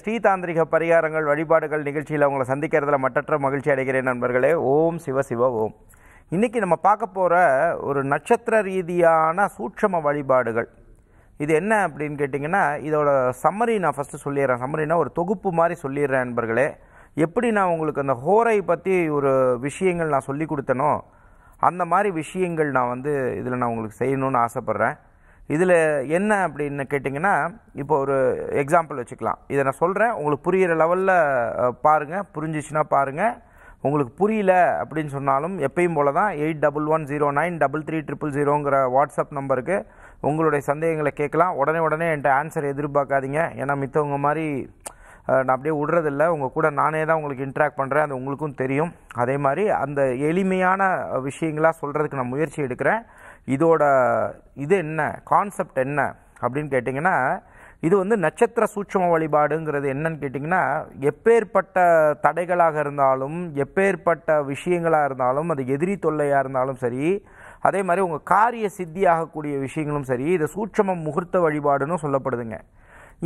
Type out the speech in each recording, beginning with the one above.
ஸ்ரீதாந்திரிக பரிகாரங்கள் வழிபாடுகள் நிகழ்ச்சியில் அவங்கள சந்திக்கிறதுல மற்றற்ற மகிழ்ச்சி அடைகிறேன் நண்பர்களே ஓம் சிவ சிவ ஓம் இன்றைக்கி நம்ம பார்க்க போகிற ஒரு நட்சத்திர ரீதியான சூட்சம வழிபாடுகள் இது என்ன அப்படின்னு கேட்டிங்கன்னா இதோட சம்மரி நான் ஃபஸ்ட்டு சொல்லிடுறேன் சம்மரினா ஒரு தொகுப்பு மாதிரி சொல்லிடுறேன் நண்பர்களே எப்படி நான் உங்களுக்கு அந்த ஹோரை பற்றி ஒரு விஷயங்கள் நான் சொல்லி கொடுத்தனோ அந்த மாதிரி விஷயங்கள் நான் வந்து இதில் நான் உங்களுக்கு செய்யணும்னு ஆசைப்பட்றேன் இதில் என்ன அப்படின்னு கேட்டிங்கன்னா இப்போ ஒரு எக்ஸாம்பிள் வச்சுக்கலாம் இதை நான் சொல்கிறேன் உங்களுக்கு புரிகிற லெவலில் பாருங்கள் புரிஞ்சிச்சுன்னா பாருங்கள் உங்களுக்கு புரியல அப்படின்னு சொன்னாலும் எப்பயும் போல தான் eight double one zero nine double three triple ஜீரோங்கிற வாட்ஸ்அப் நம்பருக்கு உங்களுடைய சந்தேகங்களை கேட்கலாம் உடனே உடனே என்கிட்ட ஆன்சர் எதிர்பார்க்காதீங்க ஏன்னா மித்தவங்க மாதிரி நான் அப்படியே விடுறதில்ல உங்கள் கூட நானே தான் உங்களுக்கு இன்ட்ராக்ட் பண்ணுறேன் அது உங்களுக்கும் தெரியும் அதே மாதிரி அந்த எளிமையான விஷயங்களாக சொல்கிறதுக்கு நான் முயற்சி எடுக்கிறேன் இதோட இது என்ன கான்செப்ட் என்ன அப்படின்னு கேட்டிங்கன்னா இது வந்து நட்சத்திர சூட்சம வழிபாடுங்கிறது என்னன்னு கேட்டிங்கன்னா எப்பேற்பட்ட தடைகளாக இருந்தாலும் எப்பேற்பட்ட விஷயங்களாக இருந்தாலும் அது எதிரி தொல்லையாக இருந்தாலும் சரி அதே மாதிரி உங்கள் காரிய சித்தியாகக்கூடிய விஷயங்களும் சரி இது சூட்சம முகூர்த்த வழிபாடுன்னு சொல்லப்படுதுங்க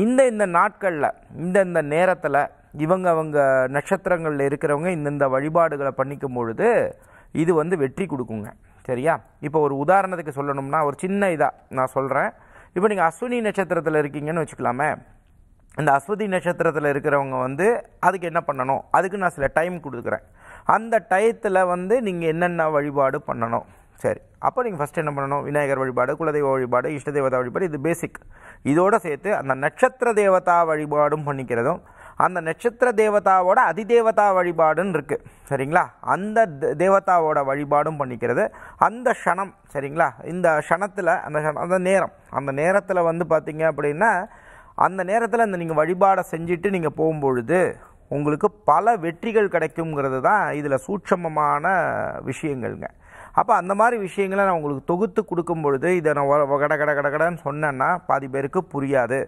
இந்த இந்த நாட்களில் இந்த இந்த நேரத்தில் இவங்க அவங்க நட்சத்திரங்களில் இருக்கிறவங்க இந்தந்த வழிபாடுகளை பண்ணிக்கும் பொழுது இது வந்து வெற்றி கொடுக்குங்க சரியா இப்போ ஒரு உதாரணத்துக்கு சொல்லணும்னா ஒரு சின்ன இதாக நான் சொல்கிறேன் இப்போ நீங்கள் அஸ்வினி நட்சத்திரத்தில் இருக்கீங்கன்னு வச்சுக்கலாமே இந்த அஸ்வதி நட்சத்திரத்தில் இருக்கிறவங்க வந்து அதுக்கு என்ன பண்ணணும் அதுக்கு நான் சில டைம் கொடுக்குறேன் அந்த டயத்தில் வந்து நீங்கள் என்னென்ன வழிபாடு பண்ணணும் சரி அப்போ நீங்கள் ஃபஸ்ட் என்ன பண்ணணும் விநாயகர் வழிபாடு குலதெய்வ வழிபாடு இஷ்ட தேவதா வழிபாடு இது பேசிக் இதோடு சேர்த்து அந்த நட்சத்திர தேவதா வழிபாடும் பண்ணிக்கிறதும் அந்த நட்சத்திர தேவதாவோட அதிதேவதா வழிபாடுன்னு இருக்குது சரிங்களா அந்த தேவதாவோட வழிபாடும் பண்ணிக்கிறது அந்த க்ஷணம் சரிங்களா இந்த க்ஷணத்தில் அந்த அந்த நேரம் அந்த நேரத்தில் வந்து பார்த்திங்க அப்படின்னா அந்த நேரத்தில் அந்த நீங்கள் வழிபாடை செஞ்சுட்டு நீங்கள் போகும்பொழுது உங்களுக்கு பல வெற்றிகள் கிடைக்குங்கிறது தான் இதில் சூட்சமமான விஷயங்கள்ங்க அப்போ அந்த மாதிரி விஷயங்களை நான் உங்களுக்கு தொகுத்து கொடுக்கும் பொழுது இதை நான் கட கட கடன்னு சொன்னேன்னா பாதி பேருக்கு புரியாது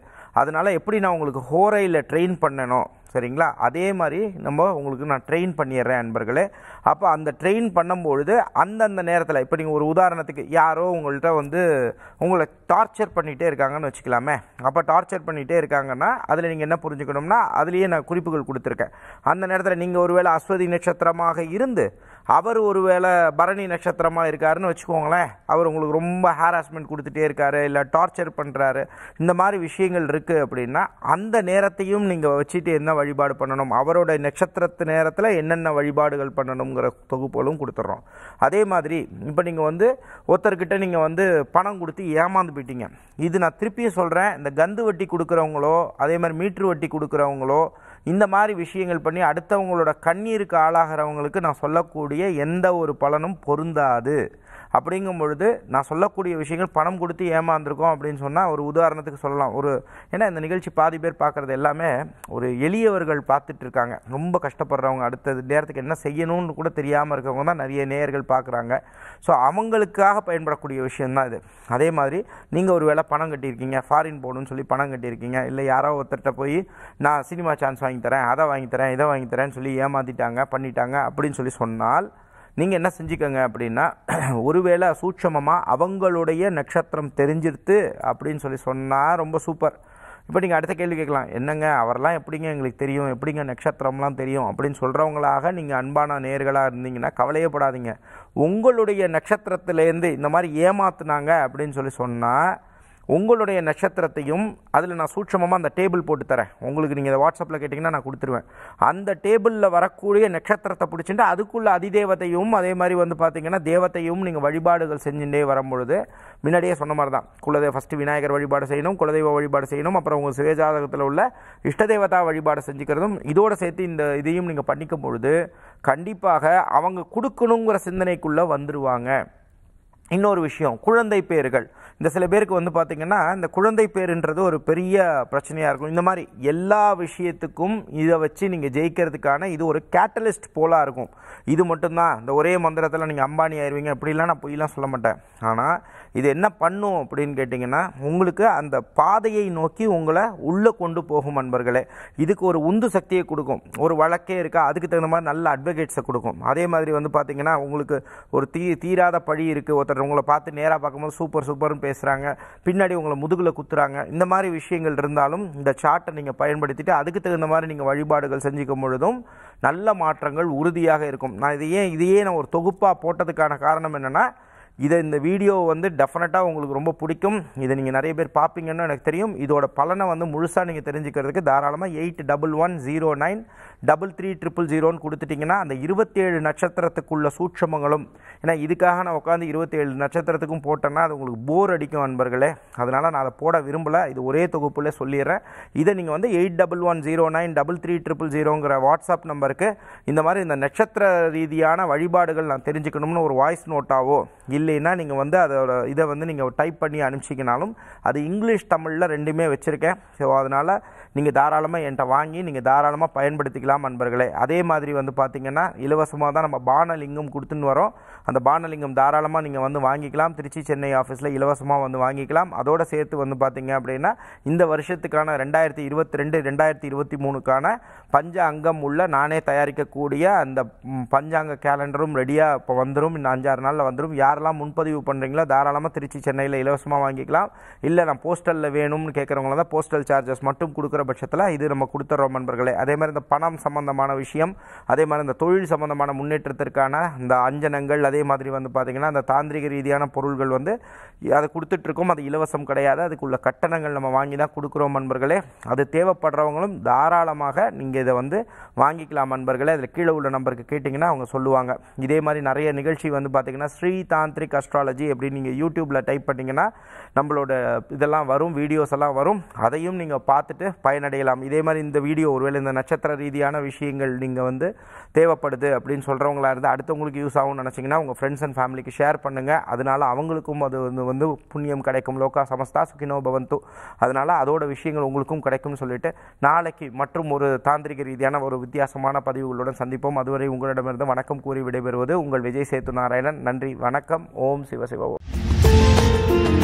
அதனால் எப்படி நான் உங்களுக்கு ஹோரையில் ட்ரெயின் பண்ணணும் சரிங்களா அதே மாதிரி நம்ம உங்களுக்கு நான் ட்ரெயின் பண்ணிடுறேன் நண்பர்களே அப்போ அந்த ட்ரெயின் பண்ணும்பொழுது அந்தந்த நேரத்தில் இப்போ நீங்கள் ஒரு உதாரணத்துக்கு யாரோ உங்கள்கிட்ட வந்து உங்களை டார்ச்சர் பண்ணிகிட்டே இருக்காங்கன்னு வச்சுக்கலாமே அப்போ டார்ச்சர் பண்ணிகிட்டே இருக்காங்கன்னா அதில் நீங்கள் என்ன புரிஞ்சுக்கணும்னா அதுலேயே நான் குறிப்புகள் கொடுத்துருக்கேன் அந்த நேரத்தில் நீங்கள் ஒருவேளை அஸ்வதி நட்சத்திரமாக இருந்து அவர் ஒரு வேளை பரணி நட்சத்திரமாக இருக்காருன்னு வச்சுக்கோங்களேன் அவர் உங்களுக்கு ரொம்ப ஹாராஸ்மெண்ட் கொடுத்துட்டே இருக்காரு இல்லை டார்ச்சர் பண்ணுறாரு இந்த மாதிரி விஷயங்கள் இருக்குது அப்படின்னா அந்த நேரத்தையும் நீங்கள் வச்சுட்டு என்ன வழிபாடு பண்ணணும் அவரோட நட்சத்திரத்து நேரத்தில் என்னென்ன வழிபாடுகள் பண்ணணுங்கிற தொகுப்புகளும் கொடுத்துட்றோம் அதே மாதிரி இப்போ நீங்கள் வந்து ஒருத்தர்கிட்ட நீங்கள் வந்து பணம் கொடுத்து ஏமாந்து போயிட்டீங்க இது நான் திருப்பியும் சொல்கிறேன் இந்த கந்து வட்டி கொடுக்குறவங்களோ அதே மாதிரி மீட்ரு வட்டி கொடுக்குறவங்களோ இந்த மாதிரி விஷயங்கள் பண்ணி அடுத்தவங்களோட கண்ணீருக்கு ஆளாகிறவங்களுக்கு நான் சொல்லக்கூடிய எந்த ஒரு பலனும் பொருந்தாது அப்படிங்கும் பொழுது நான் சொல்லக்கூடிய விஷயங்கள் பணம் கொடுத்து ஏமாந்துருக்கோம் அப்படின்னு சொன்னால் ஒரு உதாரணத்துக்கு சொல்லலாம் ஒரு ஏன்னா இந்த நிகழ்ச்சி பாதி பேர் பார்க்குறது எல்லாமே ஒரு எளியவர்கள் பார்த்துட்டு இருக்காங்க ரொம்ப கஷ்டப்படுறவங்க அடுத்தது நேரத்துக்கு என்ன செய்யணும்னு கூட தெரியாமல் இருக்கவங்க தான் நிறைய நேயர்கள் பார்க்குறாங்க ஸோ அவங்களுக்காக பயன்படக்கூடிய விஷயந்தான் இது அதே மாதிரி நீங்கள் ஒரு வேளை பணம் கட்டியிருக்கீங்க ஃபாரின் போகணும்னு சொல்லி பணம் கட்டியிருக்கீங்க இல்லை யாரோ ஒருத்தர்கிட்ட போய் நான் சினிமா சான்ஸ் வாங்கி தரேன் அதை வாங்கி தரேன் இதை வாங்கி தரேன்னு சொல்லி ஏமாற்றிட்டாங்க பண்ணிட்டாங்க அப்படின்னு சொல்லி சொன்னால் நீங்கள் என்ன செஞ்சுக்கோங்க அப்படின்னா ஒருவேளை சூட்சமமாக அவங்களுடைய நட்சத்திரம் தெரிஞ்சிருத்து அப்படின்னு சொல்லி சொன்னால் ரொம்ப சூப்பர் இப்போ நீங்கள் அடுத்த கேள்வி கேட்கலாம் என்னங்க அவரெல்லாம் எப்படிங்க எங்களுக்கு தெரியும் எப்படிங்க நட்சத்திரம்லாம் தெரியும் அப்படின்னு சொல்கிறவங்களாக நீங்கள் அன்பான நேர்களாக இருந்தீங்கன்னா கவலையப்படாதீங்க உங்களுடைய நட்சத்திரத்துலேருந்து இந்த மாதிரி ஏமாத்துனாங்க அப்படின்னு சொல்லி சொன்னால் உங்களுடைய நட்சத்திரத்தையும் அதில் நான் சூட்சமாக அந்த டேபிள் போட்டு தரேன் உங்களுக்கு நீங்கள் வாட்ஸ்அப்பில் கேட்டிங்கன்னா நான் கொடுத்துருவேன் அந்த டேபிளில் வரக்கூடிய நட்சத்திரத்தை பிடிச்சிட்டு அதுக்குள்ளே அதிதேவத்தையும் அதே மாதிரி வந்து பார்த்திங்கன்னா தேவத்தையும் நீங்கள் வழிபாடுகள் செஞ்சுட்டே வரும்பொழுது முன்னாடியே சொன்ன மாதிரி தான் குலதெய்வ ஃபஸ்ட்டு விநாயகர் வழிபாடு செய்யணும் குலதெய்வ வழிபாடு செய்யணும் அப்புறம் உங்கள் சுயஜாதகத்தில் உள்ள இஷ்டதேவதா வழிபாடு செஞ்சுக்கிறதும் இதோடு சேர்த்து இந்த இதையும் நீங்கள் பண்ணிக்கும் பொழுது கண்டிப்பாக அவங்க கொடுக்கணுங்கிற சிந்தனைக்குள்ளே வந்துடுவாங்க இன்னொரு விஷயம் குழந்தை பேர்கள் இந்த சில பேருக்கு வந்து பார்த்திங்கன்னா இந்த குழந்தை பேருன்றது ஒரு பெரிய பிரச்சனையாக இருக்கும் இந்த மாதிரி எல்லா விஷயத்துக்கும் இதை வச்சு நீங்கள் ஜெயிக்கிறதுக்கான இது ஒரு கேட்டலிஸ்ட் போலாக இருக்கும் இது மட்டும்தான் இந்த ஒரே மந்திரத்தில் நீங்கள் அம்பானி ஆயிடுவீங்க அப்படிலாம் நான் பொய்லாம் சொல்ல மாட்டேன் ஆனால் இது என்ன பண்ணும் அப்படின்னு கேட்டிங்கன்னா உங்களுக்கு அந்த பாதையை நோக்கி உங்களை உள்ளே கொண்டு போகும் அன்பர்களே இதுக்கு ஒரு உந்து சக்தியை கொடுக்கும் ஒரு வழக்கே இருக்கா அதுக்கு தகுந்த மாதிரி நல்ல அட்வொகேட்ஸை கொடுக்கும் அதே மாதிரி வந்து பார்த்திங்கன்னா உங்களுக்கு ஒரு தீ தீராத பழி இருக்குது ஒருத்தர் உங்களை பார்த்து நேராக பார்க்கும்போது சூப்பர் சூப்பர்னு பேசுகிறாங்க பின்னாடி உங்களை முதுகில் குத்துறாங்க இந்த மாதிரி விஷயங்கள் இருந்தாலும் இந்த சார்ட்டை நீங்கள் பயன்படுத்திட்டு அதுக்கு தகுந்த மாதிரி நீங்கள் வழிபாடுகள் செஞ்சுக்கும் பொழுதும் நல்ல மாற்றங்கள் உறுதியாக இருக்கும் நான் இது ஏன் இதையே நான் ஒரு தொகுப்பாக போட்டதுக்கான காரணம் என்னென்னா இதை இந்த வீடியோ வந்து டெஃபினட்டாக உங்களுக்கு ரொம்ப பிடிக்கும் இதை நீங்கள் நிறைய பேர் பார்ப்பீங்கன்னு எனக்கு தெரியும் இதோட பலனை வந்து முழுசாக நீங்கள் தெரிஞ்சுக்கிறதுக்கு தாராளமாக eight double one zero nine double three triple ஜீரோன்னு கொடுத்துட்டிங்கன்னா அந்த இருபத்தேழு நட்சத்திரத்துக்குள்ள சூட்சமங்களும் ஏன்னா இதுக்காக நான் உட்காந்து இருபத்தேழு நட்சத்திரத்துக்கும் போட்டேன்னா அது உங்களுக்கு போர் அடிக்கும் அன்பர்களே அதனால் நான் அதை போட விரும்பலை இது ஒரே தொகுப்பில் சொல்லிடுறேன் இதை நீங்கள் வந்து eight double one zero nine double three triple ஜீரோங்கிற வாட்ஸ்அப் நம்பருக்கு இந்த மாதிரி இந்த நட்சத்திர ரீதியான வழிபாடுகள் நான் தெரிஞ்சுக்கணும்னு ஒரு வாய்ஸ் நோட்டாவோ இல்லைன்னா நீங்கள் வந்து அதோட இதை வந்து நீங்கள் டைப் பண்ணி அனுப்பிச்சிக்கினாலும் அது இங்கிலீஷ் தமிழில் ரெண்டுமே வச்சுருக்கேன் ஸோ அதனால் நீங்கள் தாராளமாக என்கிட்ட வாங்கி நீங்கள் தாராளமாக பயன்படுத்திக்கலாம் கொள்ளலாம் அன்பர்களே அதே மாதிரி வந்து பார்த்திங்கன்னா இலவசமாக தான் நம்ம பானலிங்கம் கொடுத்துன்னு வரோம் அந்த பானலிங்கம் தாராளமாக நீங்கள் வந்து வாங்கிக்கலாம் திருச்சி சென்னை ஆஃபீஸில் இலவசமாக வந்து வாங்கிக்கலாம் அதோடு சேர்த்து வந்து பார்த்திங்க அப்படின்னா இந்த வருஷத்துக்கான ரெண்டாயிரத்தி இருபத்தி ரெண்டு ரெண்டாயிரத்தி இருபத்தி மூணுக்கான பஞ்ச அங்கம் உள்ள நானே தயாரிக்கக்கூடிய அந்த பஞ்சாங்க கேலண்டரும் ரெடியாக இப்போ வந்துடும் இன்னும் அஞ்சாறு நாளில் வந்துடும் யாரெல்லாம் முன்பதிவு பண்ணுறீங்களோ தாராளமாக திருச்சி சென்னையில் இலவசமாக வாங்கிக்கலாம் இல்லை நான் போஸ்டலில் வேணும்னு கேட்குறவங்கள தான் போஸ்டல் சார்ஜஸ் மட்டும் கொடுக்குற பட்சத்தில் இது நம்ம கொடுத்துட்றோம் நண்பர்களே அதே மாதிரி இந்த பணம் பணம் சம்பந்தமான விஷயம் அதே மாதிரி இந்த தொழில் சம்பந்தமான முன்னேற்றத்திற்கான இந்த அஞ்சனங்கள் அதே மாதிரி வந்து பார்த்திங்கன்னா அந்த தாந்திரிக ரீதியான பொருள்கள் வந்து அதை கொடுத்துட்ருக்கோம் அது இலவசம் கிடையாது அதுக்குள்ள கட்டணங்கள் நம்ம வாங்கி தான் கொடுக்குறோம் நண்பர்களே அது தேவைப்படுறவங்களும் தாராளமாக நீங்கள் இதை வந்து வாங்கிக்கலாம் நண்பர்களே அதில் கீழே உள்ள நம்பருக்கு கேட்டிங்கன்னா அவங்க சொல்லுவாங்க இதே மாதிரி நிறைய நிகழ்ச்சி வந்து பார்த்திங்கன்னா ஸ்ரீ தாந்திரிக் அஸ்ட்ராலஜி அப்படின்னு நீங்கள் யூடியூப்பில் டைப் பண்ணிங்கன்னா நம்மளோட இதெல்லாம் வரும் வீடியோஸ் எல்லாம் வரும் அதையும் நீங்கள் பார்த்துட்டு பயனடையலாம் இதே மாதிரி இந்த வீடியோ ஒருவேளை இந்த நட்சத்திர ரீதியாக மாதிரியான விஷயங்கள் நீங்கள் வந்து தேவைப்படுது அப்படின்னு சொல்கிறவங்களா இருந்தால் அடுத்தவங்களுக்கு யூஸ் ஆகும்னு நினச்சிங்கன்னா உங்கள் ஃப்ரெண்ட்ஸ் அண்ட் ஃபேமிலிக்கு ஷேர் பண்ணுங்கள் அதனால் அவங்களுக்கும் அது வந்து வந்து புண்ணியம் கிடைக்கும் லோக்கா சமஸ்தா சுகினோ பவந்தோ அதனால் அதோட விஷயங்கள் உங்களுக்கும் கிடைக்கும்னு சொல்லிட்டு நாளைக்கு மற்றும் ஒரு தாந்திரிக ரீதியான ஒரு வித்தியாசமான பதிவுகளுடன் சந்திப்போம் அதுவரை உங்களிடமிருந்து வணக்கம் கூறி விடைபெறுவது உங்கள் விஜய் சேத்து நாராயணன் நன்றி வணக்கம் ஓம் சிவசிவ ஓம்